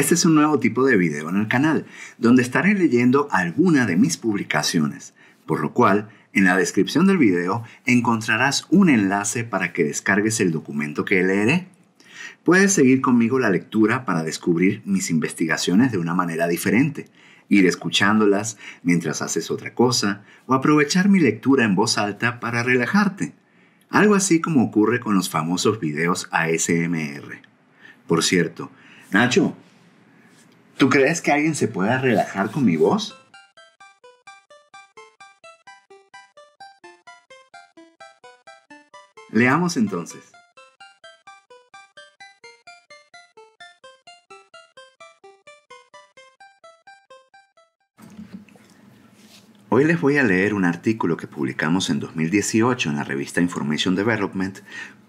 Este es un nuevo tipo de video en el canal, donde estaré leyendo alguna de mis publicaciones, por lo cual, en la descripción del video encontrarás un enlace para que descargues el documento que leeré. Puedes seguir conmigo la lectura para descubrir mis investigaciones de una manera diferente, ir escuchándolas mientras haces otra cosa o aprovechar mi lectura en voz alta para relajarte. Algo así como ocurre con los famosos videos ASMR. Por cierto, Nacho, ¿Tú crees que alguien se pueda relajar con mi voz? Leamos entonces. Hoy les voy a leer un artículo que publicamos en 2018 en la revista Information Development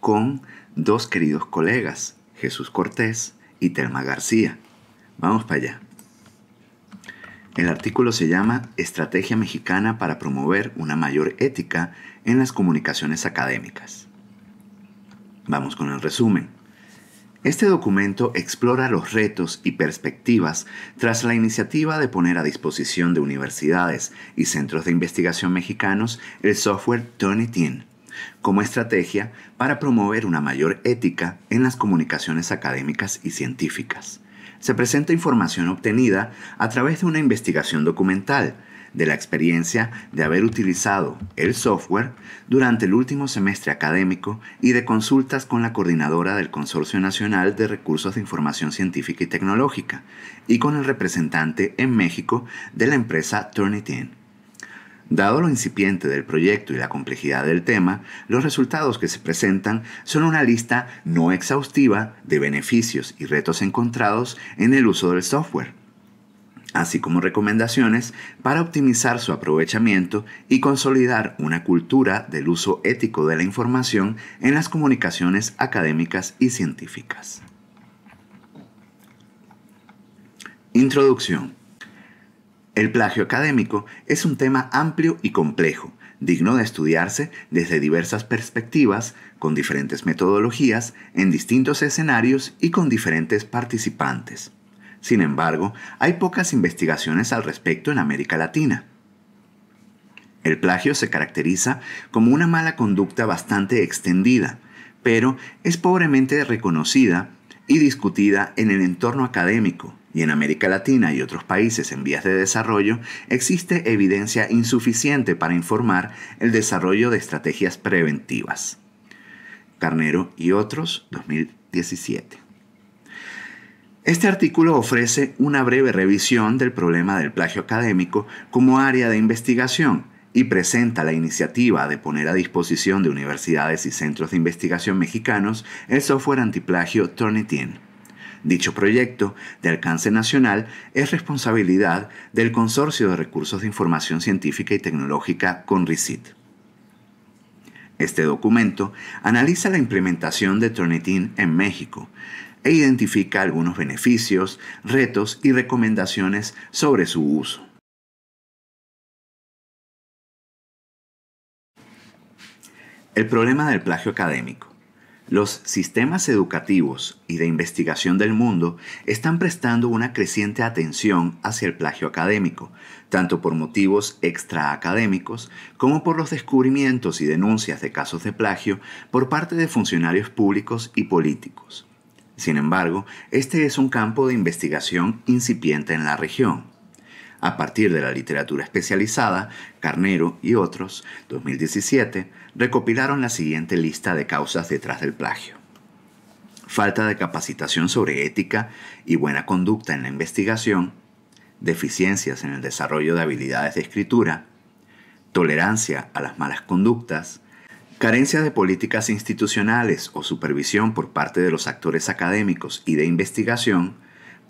con dos queridos colegas, Jesús Cortés y Telma García. Vamos para allá. El artículo se llama Estrategia Mexicana para promover una mayor ética en las comunicaciones académicas. Vamos con el resumen. Este documento explora los retos y perspectivas tras la iniciativa de poner a disposición de universidades y centros de investigación mexicanos el software Turnitin como estrategia para promover una mayor ética en las comunicaciones académicas y científicas se presenta información obtenida a través de una investigación documental de la experiencia de haber utilizado el software durante el último semestre académico y de consultas con la coordinadora del Consorcio Nacional de Recursos de Información Científica y Tecnológica y con el representante en México de la empresa Turnitin. Dado lo incipiente del proyecto y la complejidad del tema, los resultados que se presentan son una lista no exhaustiva de beneficios y retos encontrados en el uso del software, así como recomendaciones para optimizar su aprovechamiento y consolidar una cultura del uso ético de la información en las comunicaciones académicas y científicas. Introducción el plagio académico es un tema amplio y complejo, digno de estudiarse desde diversas perspectivas, con diferentes metodologías, en distintos escenarios y con diferentes participantes. Sin embargo, hay pocas investigaciones al respecto en América Latina. El plagio se caracteriza como una mala conducta bastante extendida, pero es pobremente reconocida y discutida en el entorno académico, y en América Latina y otros países en vías de desarrollo existe evidencia insuficiente para informar el desarrollo de estrategias preventivas. Carnero y otros, 2017. Este artículo ofrece una breve revisión del problema del plagio académico como área de investigación y presenta la iniciativa de poner a disposición de universidades y centros de investigación mexicanos el software antiplagio Turnitin Dicho proyecto, de alcance nacional, es responsabilidad del Consorcio de Recursos de Información Científica y Tecnológica CONRICIT. Este documento analiza la implementación de Turnitin en México e identifica algunos beneficios, retos y recomendaciones sobre su uso. El problema del plagio académico. Los sistemas educativos y de investigación del mundo están prestando una creciente atención hacia el plagio académico, tanto por motivos extraacadémicos como por los descubrimientos y denuncias de casos de plagio por parte de funcionarios públicos y políticos. Sin embargo, este es un campo de investigación incipiente en la región a partir de la literatura especializada, Carnero y otros, 2017, recopilaron la siguiente lista de causas detrás del plagio. Falta de capacitación sobre ética y buena conducta en la investigación, deficiencias en el desarrollo de habilidades de escritura, tolerancia a las malas conductas, Carencia de políticas institucionales o supervisión por parte de los actores académicos y de investigación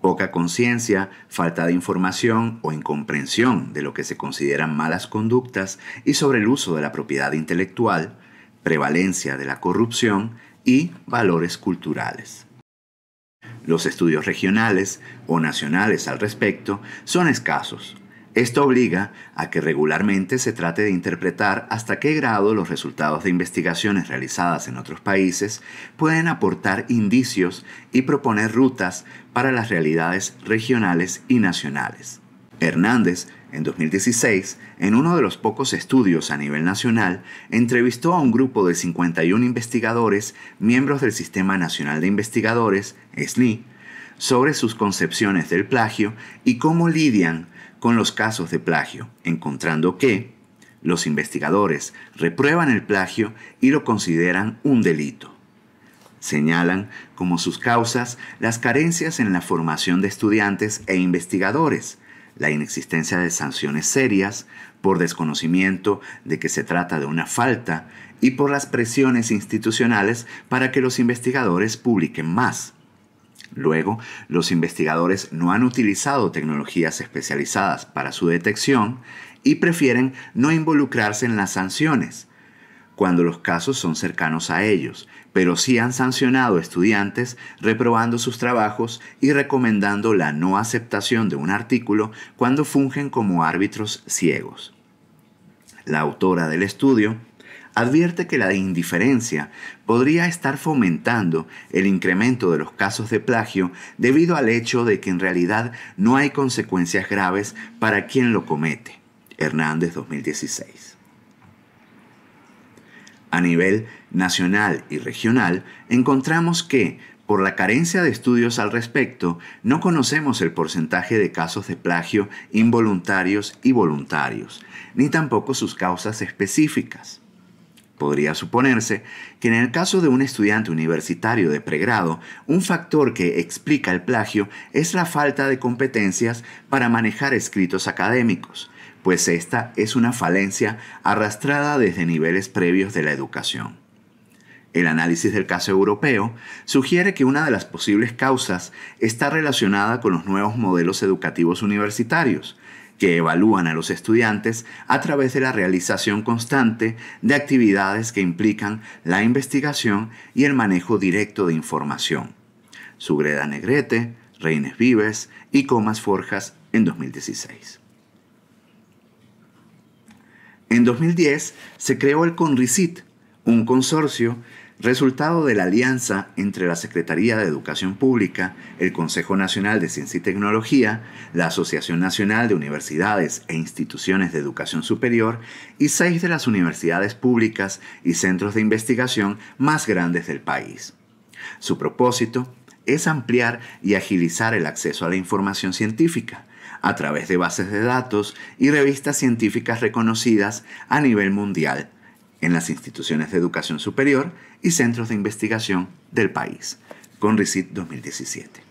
poca conciencia, falta de información o incomprensión de lo que se consideran malas conductas y sobre el uso de la propiedad intelectual, prevalencia de la corrupción y valores culturales. Los estudios regionales o nacionales al respecto son escasos esto obliga a que regularmente se trate de interpretar hasta qué grado los resultados de investigaciones realizadas en otros países pueden aportar indicios y proponer rutas para las realidades regionales y nacionales. Hernández, en 2016, en uno de los pocos estudios a nivel nacional, entrevistó a un grupo de 51 investigadores, miembros del Sistema Nacional de Investigadores, SNI, sobre sus concepciones del plagio y cómo lidian con los casos de plagio, encontrando que los investigadores reprueban el plagio y lo consideran un delito. Señalan como sus causas las carencias en la formación de estudiantes e investigadores, la inexistencia de sanciones serias, por desconocimiento de que se trata de una falta y por las presiones institucionales para que los investigadores publiquen más. Luego, los investigadores no han utilizado tecnologías especializadas para su detección y prefieren no involucrarse en las sanciones cuando los casos son cercanos a ellos, pero sí han sancionado estudiantes reprobando sus trabajos y recomendando la no aceptación de un artículo cuando fungen como árbitros ciegos. La autora del estudio advierte que la indiferencia podría estar fomentando el incremento de los casos de plagio debido al hecho de que en realidad no hay consecuencias graves para quien lo comete. Hernández 2016. A nivel nacional y regional, encontramos que, por la carencia de estudios al respecto, no conocemos el porcentaje de casos de plagio involuntarios y voluntarios, ni tampoco sus causas específicas. Podría suponerse que en el caso de un estudiante universitario de pregrado, un factor que explica el plagio es la falta de competencias para manejar escritos académicos, pues esta es una falencia arrastrada desde niveles previos de la educación. El análisis del caso europeo sugiere que una de las posibles causas está relacionada con los nuevos modelos educativos universitarios, que evalúan a los estudiantes a través de la realización constante de actividades que implican la investigación y el manejo directo de información. Sugreda Negrete, Reines Vives y Comas Forjas en 2016. En 2010 se creó el CONRICIT, un consorcio resultado de la alianza entre la Secretaría de Educación Pública, el Consejo Nacional de Ciencia y Tecnología, la Asociación Nacional de Universidades e Instituciones de Educación Superior y seis de las universidades públicas y centros de investigación más grandes del país. Su propósito es ampliar y agilizar el acceso a la información científica a través de bases de datos y revistas científicas reconocidas a nivel mundial en las instituciones de educación superior y centros de investigación del país, con RICIT 2017.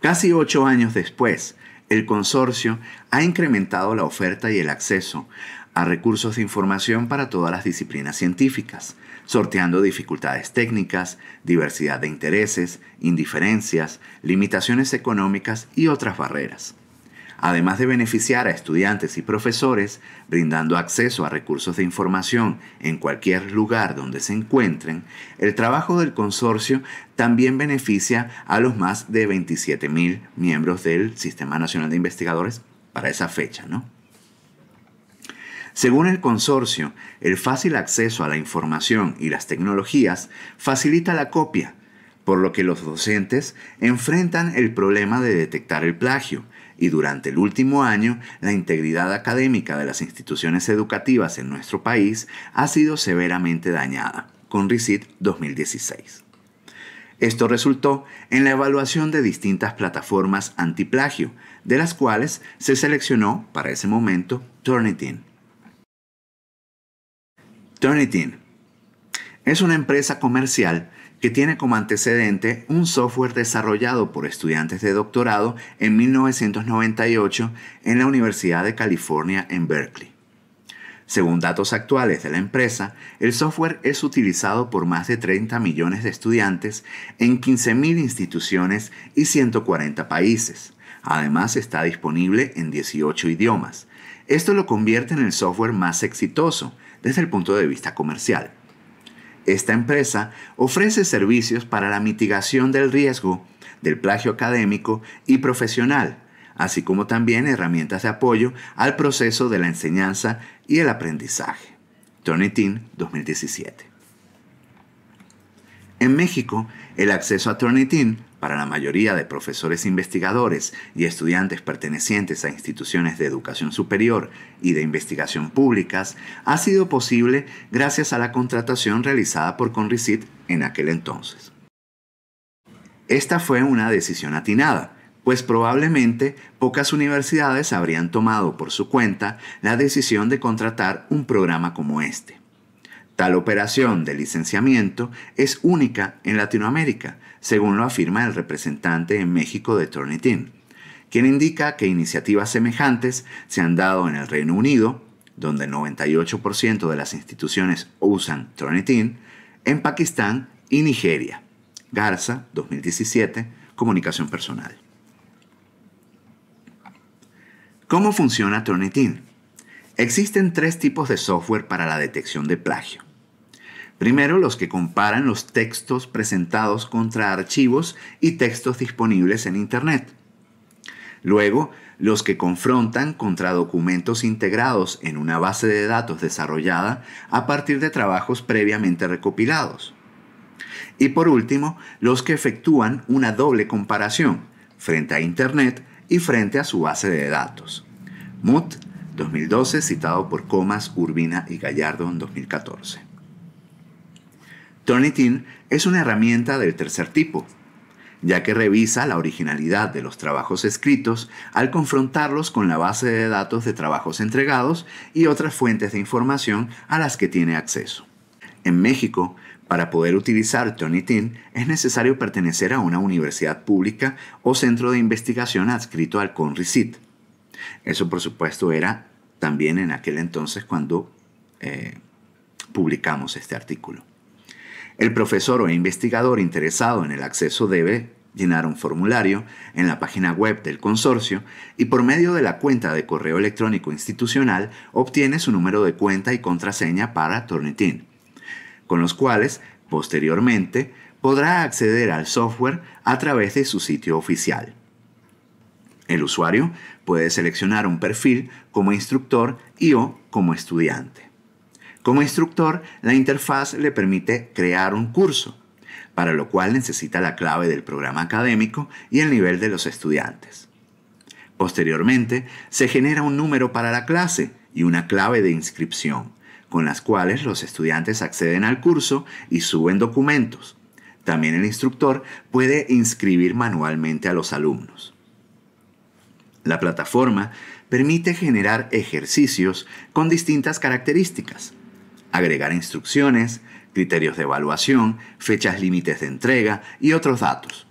Casi ocho años después, el consorcio ha incrementado la oferta y el acceso a recursos de información para todas las disciplinas científicas, sorteando dificultades técnicas, diversidad de intereses, indiferencias, limitaciones económicas y otras barreras además de beneficiar a estudiantes y profesores, brindando acceso a recursos de información en cualquier lugar donde se encuentren, el trabajo del consorcio también beneficia a los más de 27.000 miembros del Sistema Nacional de Investigadores para esa fecha, ¿no? Según el consorcio, el fácil acceso a la información y las tecnologías facilita la copia, por lo que los docentes enfrentan el problema de detectar el plagio, y durante el último año la integridad académica de las instituciones educativas en nuestro país ha sido severamente dañada, con RICIT 2016. Esto resultó en la evaluación de distintas plataformas antiplagio, de las cuales se seleccionó para ese momento Turnitin. Turnitin es una empresa comercial que tiene como antecedente un software desarrollado por estudiantes de doctorado en 1998 en la Universidad de California en Berkeley. Según datos actuales de la empresa, el software es utilizado por más de 30 millones de estudiantes en 15.000 instituciones y 140 países. Además está disponible en 18 idiomas. Esto lo convierte en el software más exitoso desde el punto de vista comercial. Esta empresa ofrece servicios para la mitigación del riesgo del plagio académico y profesional, así como también herramientas de apoyo al proceso de la enseñanza y el aprendizaje. Turnitin 2017. En México, el acceso a Turnitin para la mayoría de profesores investigadores y estudiantes pertenecientes a instituciones de educación superior y de investigación públicas, ha sido posible gracias a la contratación realizada por Conricit en aquel entonces. Esta fue una decisión atinada, pues probablemente pocas universidades habrían tomado por su cuenta la decisión de contratar un programa como este. Tal operación de licenciamiento es única en Latinoamérica, según lo afirma el representante en México de Turnitin, quien indica que iniciativas semejantes se han dado en el Reino Unido, donde el 98% de las instituciones usan Turnitin, en Pakistán y Nigeria. Garza, 2017, Comunicación Personal. ¿Cómo funciona Turnitin? Existen tres tipos de software para la detección de plagio. Primero, los que comparan los textos presentados contra archivos y textos disponibles en Internet. Luego, los que confrontan contra documentos integrados en una base de datos desarrollada a partir de trabajos previamente recopilados. Y por último, los que efectúan una doble comparación frente a Internet y frente a su base de datos. MUT 2012, citado por Comas, Urbina y Gallardo en 2014. Turnitin es una herramienta del tercer tipo, ya que revisa la originalidad de los trabajos escritos al confrontarlos con la base de datos de trabajos entregados y otras fuentes de información a las que tiene acceso. En México, para poder utilizar Turnitin es necesario pertenecer a una universidad pública o centro de investigación adscrito al CONRICIT. Eso por supuesto era también en aquel entonces cuando eh, publicamos este artículo. El profesor o investigador interesado en el acceso debe llenar un formulario en la página web del consorcio y por medio de la cuenta de correo electrónico institucional obtiene su número de cuenta y contraseña para Tornitin, con los cuales, posteriormente, podrá acceder al software a través de su sitio oficial. El usuario puede seleccionar un perfil como instructor y o como estudiante. Como instructor, la interfaz le permite crear un curso, para lo cual necesita la clave del programa académico y el nivel de los estudiantes. Posteriormente, se genera un número para la clase y una clave de inscripción, con las cuales los estudiantes acceden al curso y suben documentos. También el instructor puede inscribir manualmente a los alumnos. La plataforma permite generar ejercicios con distintas características, agregar instrucciones, criterios de evaluación, fechas límites de entrega y otros datos.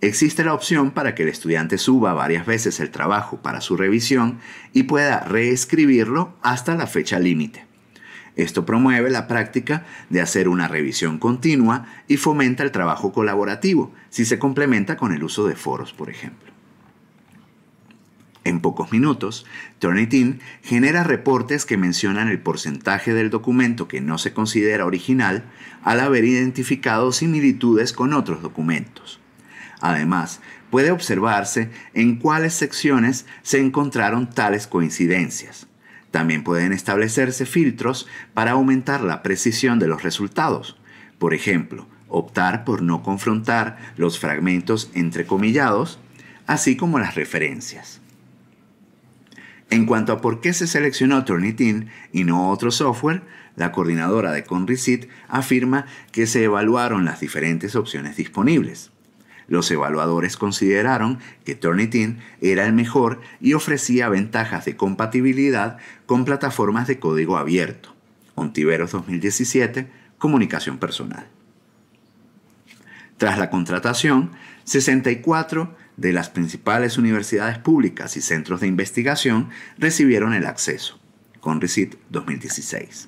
Existe la opción para que el estudiante suba varias veces el trabajo para su revisión y pueda reescribirlo hasta la fecha límite. Esto promueve la práctica de hacer una revisión continua y fomenta el trabajo colaborativo si se complementa con el uso de foros, por ejemplo. En pocos minutos, Turnitin genera reportes que mencionan el porcentaje del documento que no se considera original al haber identificado similitudes con otros documentos. Además, puede observarse en cuáles secciones se encontraron tales coincidencias. También pueden establecerse filtros para aumentar la precisión de los resultados. Por ejemplo, optar por no confrontar los fragmentos entrecomillados, así como las referencias. En cuanto a por qué se seleccionó Turnitin y no otro software, la coordinadora de Conricit afirma que se evaluaron las diferentes opciones disponibles. Los evaluadores consideraron que Turnitin era el mejor y ofrecía ventajas de compatibilidad con plataformas de código abierto. Ontiveros 2017, comunicación personal. Tras la contratación, 64 de las principales universidades públicas y centros de investigación recibieron el acceso, con RECIT 2016.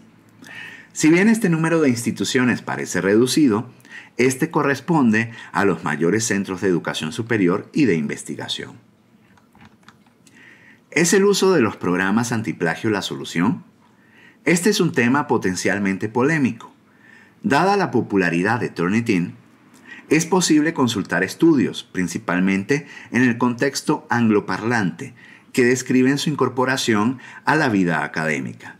Si bien este número de instituciones parece reducido, este corresponde a los mayores centros de educación superior y de investigación. ¿Es el uso de los programas antiplagio la solución? Este es un tema potencialmente polémico. Dada la popularidad de Turnitin, es posible consultar estudios, principalmente en el contexto angloparlante, que describen su incorporación a la vida académica.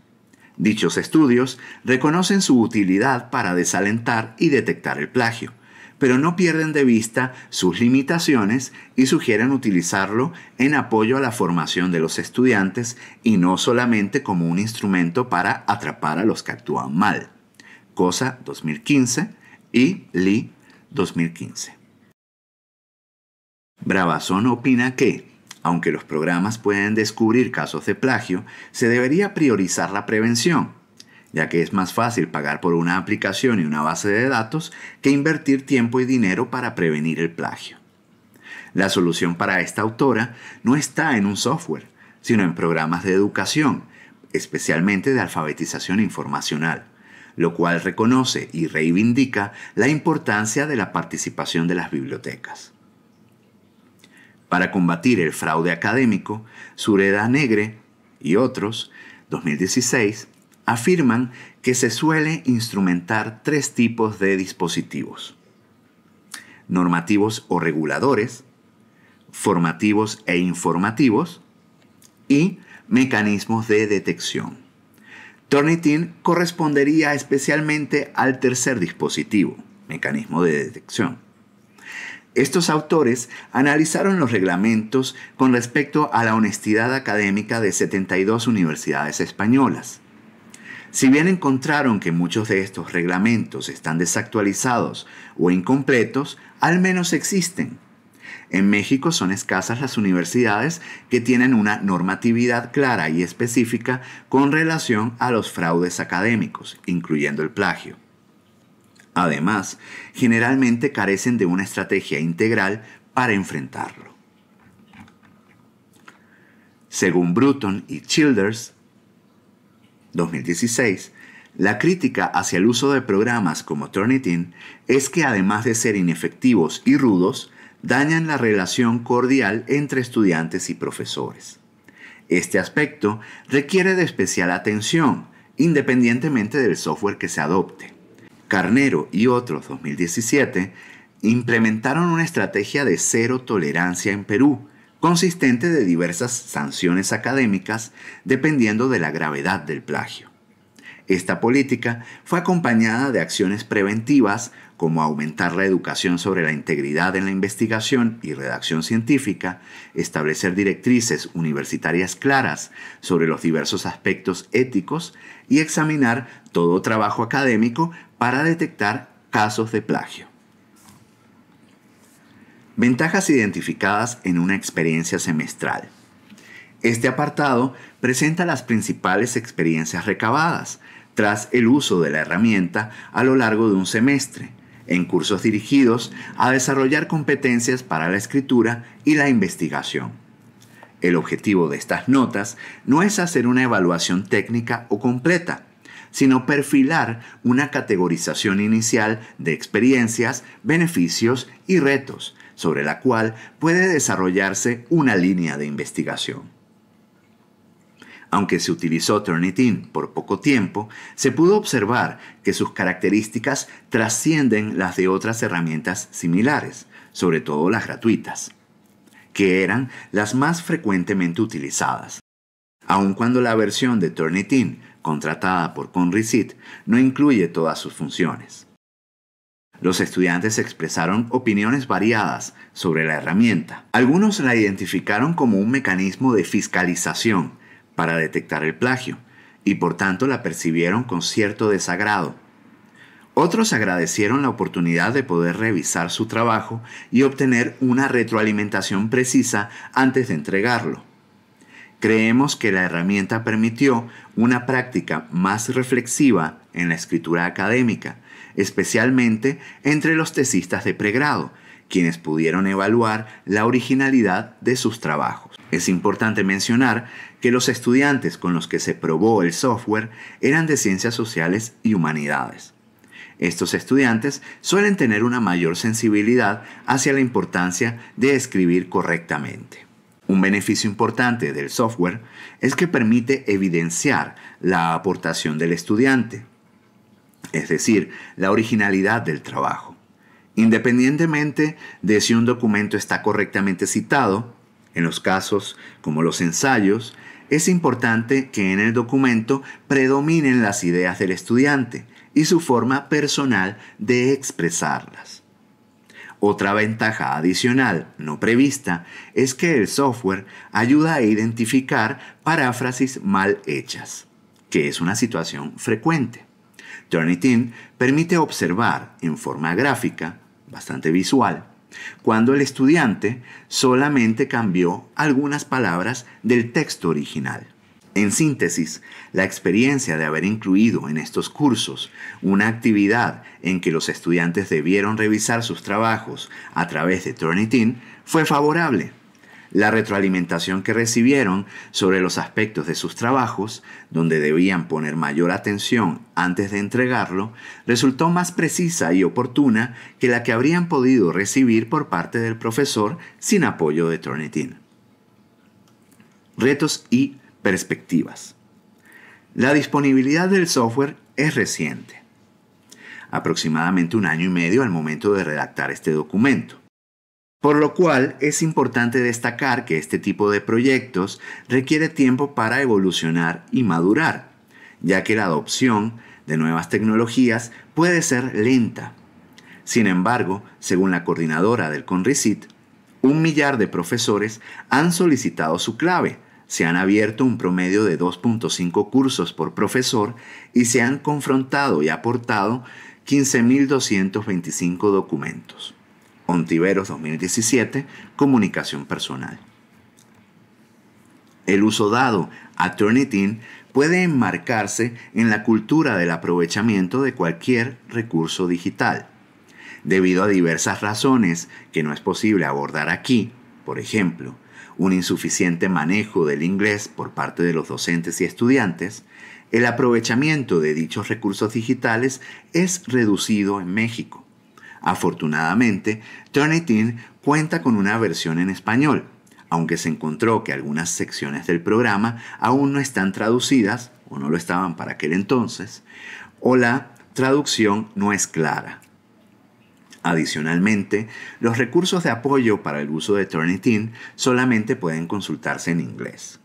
Dichos estudios reconocen su utilidad para desalentar y detectar el plagio, pero no pierden de vista sus limitaciones y sugieren utilizarlo en apoyo a la formación de los estudiantes y no solamente como un instrumento para atrapar a los que actúan mal. Cosa 2015 y Lee 2015. Brabazón opina que, aunque los programas pueden descubrir casos de plagio, se debería priorizar la prevención, ya que es más fácil pagar por una aplicación y una base de datos que invertir tiempo y dinero para prevenir el plagio. La solución para esta autora no está en un software, sino en programas de educación, especialmente de alfabetización informacional lo cual reconoce y reivindica la importancia de la participación de las bibliotecas. Para combatir el fraude académico, Sureda Negre y otros, 2016, afirman que se suele instrumentar tres tipos de dispositivos. Normativos o reguladores, formativos e informativos, y mecanismos de detección. Tornitin correspondería especialmente al tercer dispositivo, mecanismo de detección. Estos autores analizaron los reglamentos con respecto a la honestidad académica de 72 universidades españolas. Si bien encontraron que muchos de estos reglamentos están desactualizados o incompletos, al menos existen en México son escasas las universidades que tienen una normatividad clara y específica con relación a los fraudes académicos, incluyendo el plagio. Además, generalmente carecen de una estrategia integral para enfrentarlo. Según Bruton y Childers, 2016, la crítica hacia el uso de programas como Turnitin es que además de ser inefectivos y rudos, dañan la relación cordial entre estudiantes y profesores. Este aspecto requiere de especial atención, independientemente del software que se adopte. Carnero y otros 2017 implementaron una estrategia de cero tolerancia en Perú, consistente de diversas sanciones académicas dependiendo de la gravedad del plagio. Esta política fue acompañada de acciones preventivas como aumentar la educación sobre la integridad en la investigación y redacción científica, establecer directrices universitarias claras sobre los diversos aspectos éticos y examinar todo trabajo académico para detectar casos de plagio. Ventajas identificadas en una experiencia semestral. Este apartado presenta las principales experiencias recabadas, tras el uso de la herramienta a lo largo de un semestre, en cursos dirigidos a desarrollar competencias para la escritura y la investigación. El objetivo de estas notas no es hacer una evaluación técnica o completa, sino perfilar una categorización inicial de experiencias, beneficios y retos, sobre la cual puede desarrollarse una línea de investigación. Aunque se utilizó Turnitin por poco tiempo, se pudo observar que sus características trascienden las de otras herramientas similares, sobre todo las gratuitas, que eran las más frecuentemente utilizadas. Aun cuando la versión de Turnitin contratada por ConReceit no incluye todas sus funciones. Los estudiantes expresaron opiniones variadas sobre la herramienta. Algunos la identificaron como un mecanismo de fiscalización para detectar el plagio, y por tanto la percibieron con cierto desagrado. Otros agradecieron la oportunidad de poder revisar su trabajo y obtener una retroalimentación precisa antes de entregarlo. Creemos que la herramienta permitió una práctica más reflexiva en la escritura académica, especialmente entre los tesistas de pregrado, quienes pudieron evaluar la originalidad de sus trabajos. Es importante mencionar que los estudiantes con los que se probó el software eran de ciencias sociales y humanidades. Estos estudiantes suelen tener una mayor sensibilidad hacia la importancia de escribir correctamente. Un beneficio importante del software es que permite evidenciar la aportación del estudiante, es decir, la originalidad del trabajo. Independientemente de si un documento está correctamente citado, en los casos como los ensayos, es importante que en el documento predominen las ideas del estudiante y su forma personal de expresarlas. Otra ventaja adicional no prevista es que el software ayuda a identificar paráfrasis mal hechas, que es una situación frecuente. Turnitin permite observar en forma gráfica, bastante visual, cuando el estudiante solamente cambió algunas palabras del texto original. En síntesis, la experiencia de haber incluido en estos cursos una actividad en que los estudiantes debieron revisar sus trabajos a través de Turnitin fue favorable la retroalimentación que recibieron sobre los aspectos de sus trabajos, donde debían poner mayor atención antes de entregarlo, resultó más precisa y oportuna que la que habrían podido recibir por parte del profesor sin apoyo de Turnitin. Retos y perspectivas. La disponibilidad del software es reciente, aproximadamente un año y medio al momento de redactar este documento. Por lo cual es importante destacar que este tipo de proyectos requiere tiempo para evolucionar y madurar, ya que la adopción de nuevas tecnologías puede ser lenta. Sin embargo, según la coordinadora del CONRICIT, un millar de profesores han solicitado su clave, se han abierto un promedio de 2.5 cursos por profesor y se han confrontado y aportado 15.225 documentos. Ontiveros 2017, Comunicación Personal. El uso dado a Turnitin puede enmarcarse en la cultura del aprovechamiento de cualquier recurso digital. Debido a diversas razones que no es posible abordar aquí, por ejemplo, un insuficiente manejo del inglés por parte de los docentes y estudiantes, el aprovechamiento de dichos recursos digitales es reducido en México Afortunadamente, Turnitin cuenta con una versión en español, aunque se encontró que algunas secciones del programa aún no están traducidas, o no lo estaban para aquel entonces, o la traducción no es clara. Adicionalmente, los recursos de apoyo para el uso de Turnitin solamente pueden consultarse en inglés.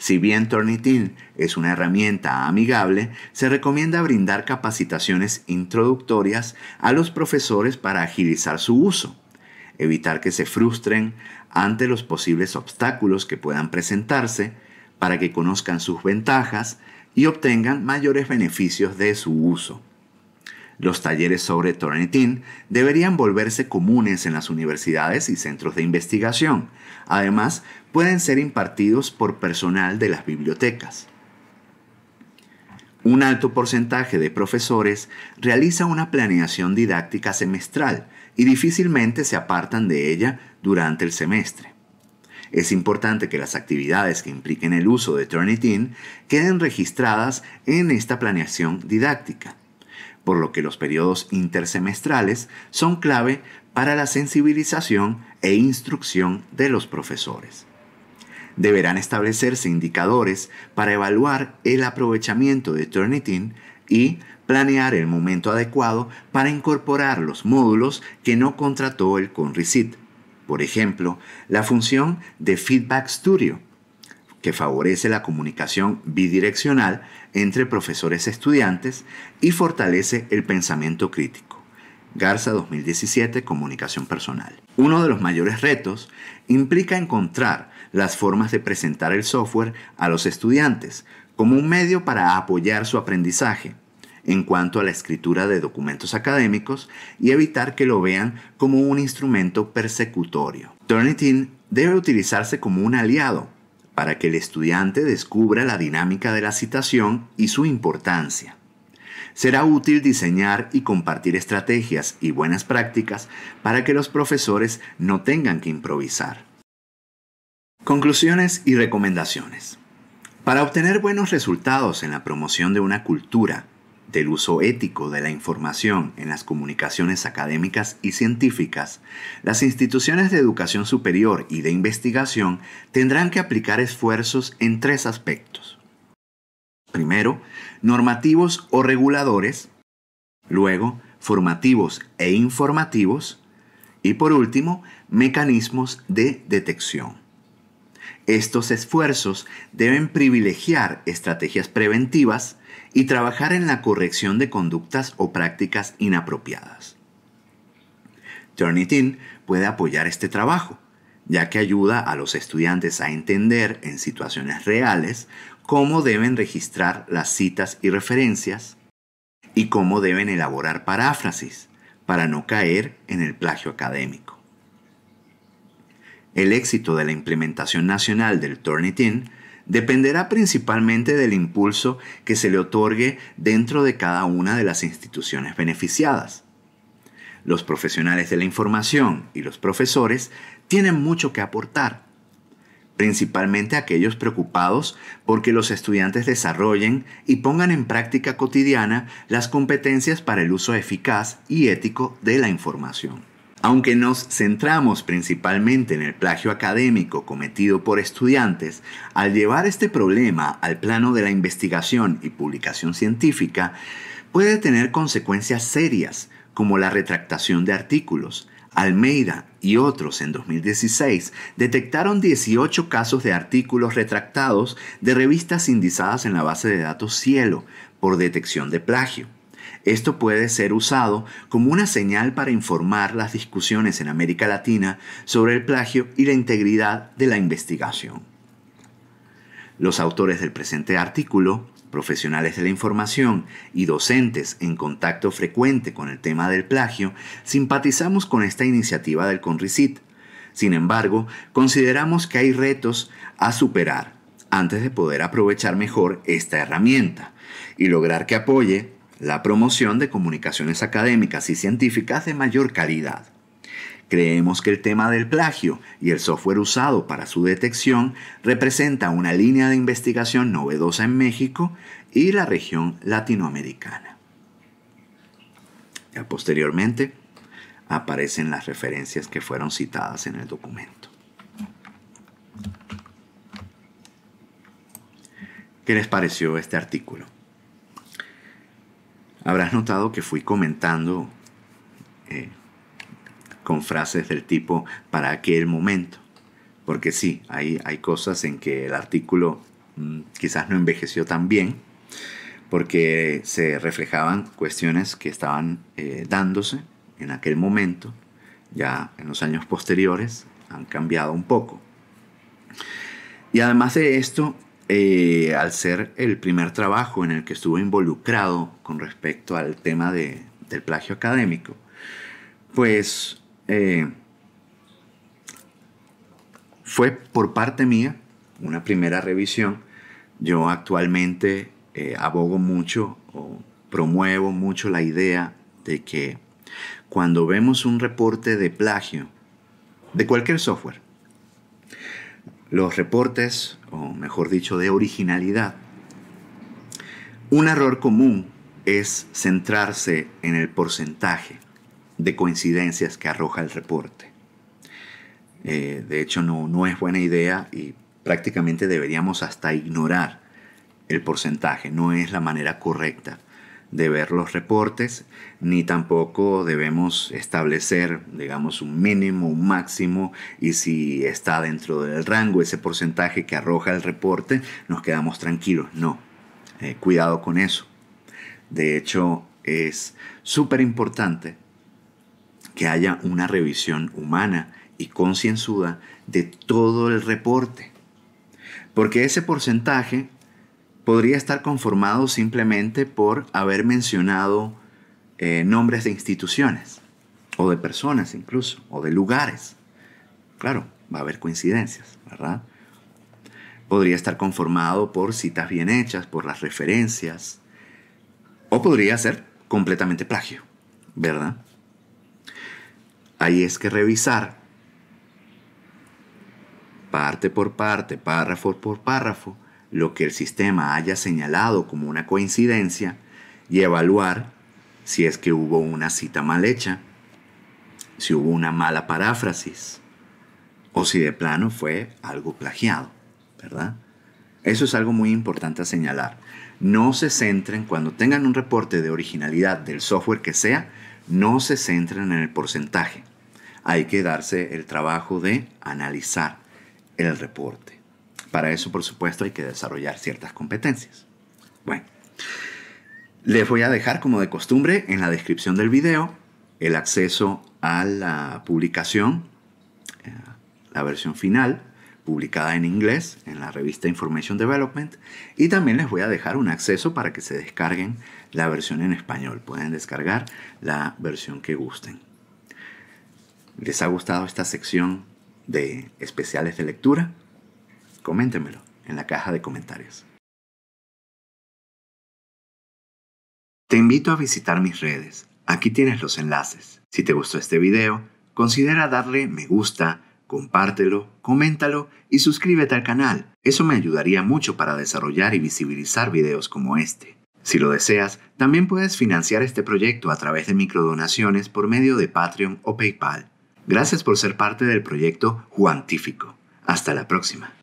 Si bien Turnitin es una herramienta amigable, se recomienda brindar capacitaciones introductorias a los profesores para agilizar su uso, evitar que se frustren ante los posibles obstáculos que puedan presentarse, para que conozcan sus ventajas y obtengan mayores beneficios de su uso. Los talleres sobre Turnitin deberían volverse comunes en las universidades y centros de investigación. Además, pueden ser impartidos por personal de las bibliotecas. Un alto porcentaje de profesores realiza una planeación didáctica semestral y difícilmente se apartan de ella durante el semestre. Es importante que las actividades que impliquen el uso de Turnitin queden registradas en esta planeación didáctica, por lo que los periodos intersemestrales son clave para la sensibilización e instrucción de los profesores deberán establecerse indicadores para evaluar el aprovechamiento de Turnitin y planear el momento adecuado para incorporar los módulos que no contrató el Conricit. Por ejemplo, la función de Feedback Studio, que favorece la comunicación bidireccional entre profesores y estudiantes y fortalece el pensamiento crítico. Garza 2017, Comunicación Personal. Uno de los mayores retos implica encontrar las formas de presentar el software a los estudiantes como un medio para apoyar su aprendizaje en cuanto a la escritura de documentos académicos y evitar que lo vean como un instrumento persecutorio. Turnitin debe utilizarse como un aliado para que el estudiante descubra la dinámica de la citación y su importancia. Será útil diseñar y compartir estrategias y buenas prácticas para que los profesores no tengan que improvisar. Conclusiones y recomendaciones. Para obtener buenos resultados en la promoción de una cultura del uso ético de la información en las comunicaciones académicas y científicas, las instituciones de educación superior y de investigación tendrán que aplicar esfuerzos en tres aspectos. Primero, normativos o reguladores, luego, formativos e informativos, y por último, mecanismos de detección. Estos esfuerzos deben privilegiar estrategias preventivas y trabajar en la corrección de conductas o prácticas inapropiadas. Turnitin puede apoyar este trabajo, ya que ayuda a los estudiantes a entender en situaciones reales cómo deben registrar las citas y referencias y cómo deben elaborar paráfrasis para no caer en el plagio académico. El éxito de la implementación nacional del Turnitin dependerá principalmente del impulso que se le otorgue dentro de cada una de las instituciones beneficiadas. Los profesionales de la información y los profesores tienen mucho que aportar, principalmente aquellos preocupados porque los estudiantes desarrollen y pongan en práctica cotidiana las competencias para el uso eficaz y ético de la información. Aunque nos centramos principalmente en el plagio académico cometido por estudiantes, al llevar este problema al plano de la investigación y publicación científica, puede tener consecuencias serias, como la retractación de artículos. Almeida y otros en 2016 detectaron 18 casos de artículos retractados de revistas indizadas en la base de datos Cielo por detección de plagio. Esto puede ser usado como una señal para informar las discusiones en América Latina sobre el plagio y la integridad de la investigación. Los autores del presente artículo, profesionales de la información y docentes en contacto frecuente con el tema del plagio, simpatizamos con esta iniciativa del CONRICIT. Sin embargo, consideramos que hay retos a superar antes de poder aprovechar mejor esta herramienta y lograr que apoye la promoción de comunicaciones académicas y científicas de mayor calidad. Creemos que el tema del plagio y el software usado para su detección representa una línea de investigación novedosa en México y la región latinoamericana. posteriormente aparecen las referencias que fueron citadas en el documento. ¿Qué les pareció este artículo? Habrás notado que fui comentando eh, con frases del tipo para aquel momento. Porque sí, hay, hay cosas en que el artículo mm, quizás no envejeció tan bien, porque se reflejaban cuestiones que estaban eh, dándose en aquel momento, ya en los años posteriores han cambiado un poco. Y además de esto, eh, al ser el primer trabajo en el que estuve involucrado con respecto al tema del plagio académico, pues eh, fue por parte mía una primera revisión. Yo actualmente eh, abogo mucho o promuevo mucho la idea de que cuando vemos un reporte de plagio de cualquier software, los reportes, o mejor dicho, de originalidad. Un error común es centrarse en el porcentaje de coincidencias que arroja el reporte. Eh, de hecho, no, no es buena idea y prácticamente deberíamos hasta ignorar el porcentaje, no es la manera correcta de ver los reportes, ni tampoco debemos establecer, digamos, un mínimo, un máximo, y si está dentro del rango ese porcentaje que arroja el reporte, nos quedamos tranquilos. No, eh, cuidado con eso. De hecho, es súper importante que haya una revisión humana y concienzuda de todo el reporte. Porque ese porcentaje podría estar conformado simplemente por haber mencionado eh, nombres de instituciones, o de personas incluso, o de lugares. Claro, va a haber coincidencias, ¿verdad? Podría estar conformado por citas bien hechas, por las referencias, o podría ser completamente plagio, ¿verdad? Ahí es que revisar parte por parte, párrafo por párrafo, lo que el sistema haya señalado como una coincidencia y evaluar si es que hubo una cita mal hecha, si hubo una mala paráfrasis o si de plano fue algo plagiado, ¿verdad? Eso es algo muy importante a señalar. No se centren, cuando tengan un reporte de originalidad del software que sea, no se centren en el porcentaje. Hay que darse el trabajo de analizar el reporte. Para eso, por supuesto, hay que desarrollar ciertas competencias. Bueno, les voy a dejar, como de costumbre, en la descripción del video el acceso a la publicación, eh, la versión final, publicada en inglés en la revista Information Development, y también les voy a dejar un acceso para que se descarguen la versión en español. Pueden descargar la versión que gusten. ¿Les ha gustado esta sección de especiales de lectura? Coméntemelo en la caja de comentarios. Te invito a visitar mis redes. Aquí tienes los enlaces. Si te gustó este video, considera darle me gusta, compártelo, coméntalo y suscríbete al canal. Eso me ayudaría mucho para desarrollar y visibilizar videos como este. Si lo deseas, también puedes financiar este proyecto a través de microdonaciones por medio de Patreon o PayPal. Gracias por ser parte del proyecto Juantífico. Hasta la próxima.